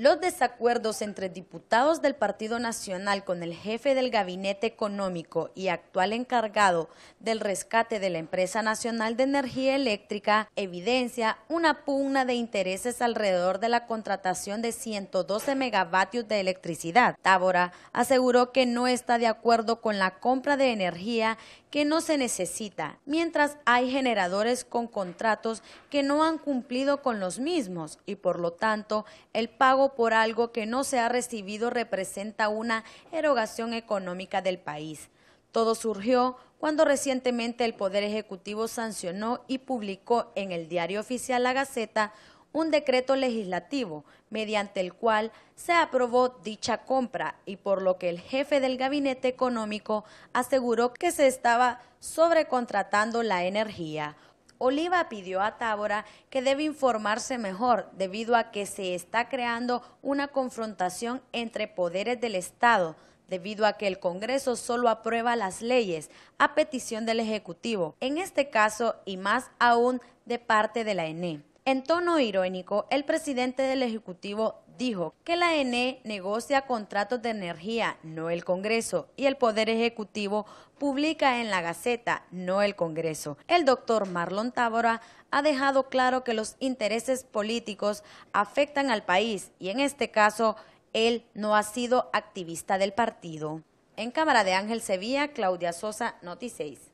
Los desacuerdos entre diputados del Partido Nacional con el jefe del Gabinete Económico y actual encargado del rescate de la Empresa Nacional de Energía Eléctrica evidencia una pugna de intereses alrededor de la contratación de 112 megavatios de electricidad. Tábora aseguró que no está de acuerdo con la compra de energía que no se necesita, mientras hay generadores con contratos que no han cumplido con los mismos y por lo tanto el pago por algo que no se ha recibido representa una erogación económica del país. Todo surgió cuando recientemente el Poder Ejecutivo sancionó y publicó en el diario oficial La Gaceta un decreto legislativo mediante el cual se aprobó dicha compra y por lo que el jefe del gabinete económico aseguró que se estaba sobrecontratando la energía. Oliva pidió a Tábora que debe informarse mejor debido a que se está creando una confrontación entre poderes del Estado, debido a que el Congreso solo aprueba las leyes a petición del Ejecutivo, en este caso y más aún de parte de la ENE. En tono irónico, el presidente del Ejecutivo dijo que la ENE negocia contratos de energía, no el Congreso, y el Poder Ejecutivo publica en la Gaceta, no el Congreso. El doctor Marlon Tábora ha dejado claro que los intereses políticos afectan al país y en este caso él no ha sido activista del partido. En cámara de Ángel Sevilla, Claudia Sosa, Noticéis.